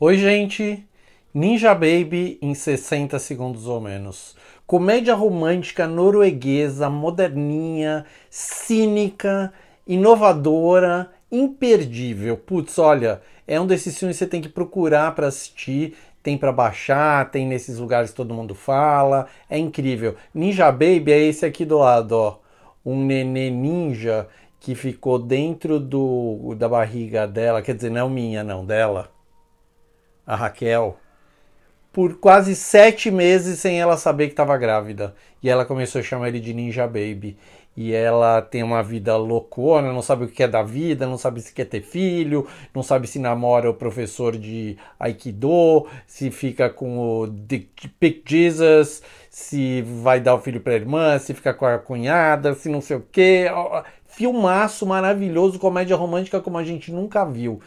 Oi, gente! Ninja Baby em 60 segundos ou menos. Comédia romântica norueguesa, moderninha, cínica, inovadora, imperdível. Putz, olha, é um desses filmes que você tem que procurar para assistir. Tem para baixar, tem nesses lugares que todo mundo fala. É incrível. Ninja Baby é esse aqui do lado, ó. Um nenê ninja que ficou dentro do, da barriga dela, quer dizer, não é minha, não, dela a Raquel, por quase sete meses sem ela saber que estava grávida. E ela começou a chamar ele de Ninja Baby. E ela tem uma vida loucona, não sabe o que é da vida, não sabe se quer ter filho, não sabe se namora o professor de Aikido, se fica com o Pick Jesus, se vai dar o filho para a irmã, se fica com a cunhada, se não sei o quê. Filmaço maravilhoso, comédia romântica como a gente nunca viu.